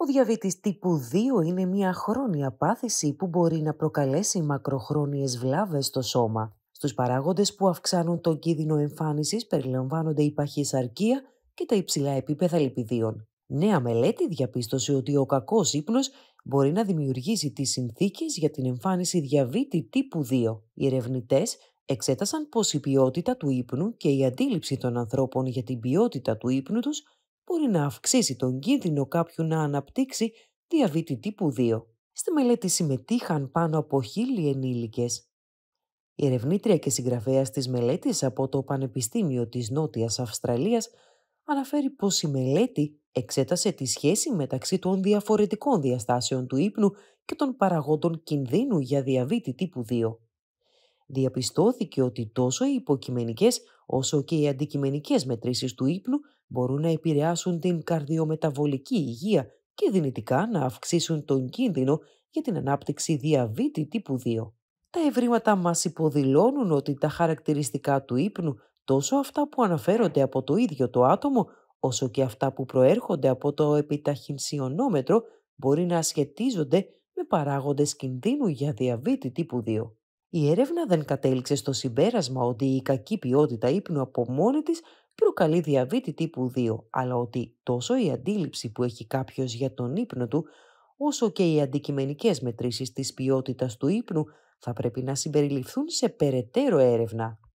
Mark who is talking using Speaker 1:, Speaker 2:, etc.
Speaker 1: Ο διαβήτης τύπου 2 είναι μια χρόνια πάθηση που μπορεί να προκαλέσει μακροχρόνιες βλάβες στο σώμα. Στους παράγοντες που αυξάνουν τον κίνδυνο εμφάνισης περιλαμβάνονται η παχυσαρκία και τα υψηλά επίπεδα λιπιδίων. Νέα μελέτη διαπίστωσε ότι ο κακός ύπνος μπορεί να δημιουργήσει τις συνθήκες για την εμφάνιση διαβήτη τύπου 2. Οι ερευνητές εξέτασαν πως η ποιότητα του ύπνου και η αντίληψη των ανθρώπων για την ποιότητα του ύπνου τους μπορεί να αυξήσει τον κίνδυνο κάποιου να αναπτύξει διαβήτη τύπου 2. Στη μελέτη συμμετείχαν πάνω από χίλιοι ενήλικες. Η ερευνήτρια και συγγραφέα της μελέτης από το Πανεπιστήμιο της νότιας Αυστραλίας αναφέρει πως η μελέτη εξέτασε τη σχέση μεταξύ των διαφορετικών διαστάσεων του ύπνου και των παραγόντων κινδύνου για διαβήτη τύπου 2. Διαπιστώθηκε ότι τόσο οι υποκειμενικές όσο και οι αντικειμενικές μετρήσεις του ύπνου μπορούν να επηρεάσουν την καρδιομεταβολική υγεία και δυνητικά να αυξήσουν τον κίνδυνο για την ανάπτυξη διαβήτη τύπου 2. Τα ευρήματα μας υποδηλώνουν ότι τα χαρακτηριστικά του ύπνου, τόσο αυτά που αναφέρονται από το ίδιο το άτομο, όσο και αυτά που προέρχονται από το επιταχυνσιονόμετρο, μπορεί να σχετίζονται με παράγοντες κινδύνου για διαβήτη τύπου 2. Η έρευνα δεν κατέληξε στο συμπέρασμα ότι η κακή ποιότητα ύπνου από μόνη προκαλεί διαβήτη τύπου 2, αλλά ότι τόσο η αντίληψη που έχει κάποιος για τον ύπνο του, όσο και οι αντικειμενικές μετρήσεις της ποιότητας του ύπνου θα πρέπει να συμπεριληφθούν σε περαιτέρω έρευνα.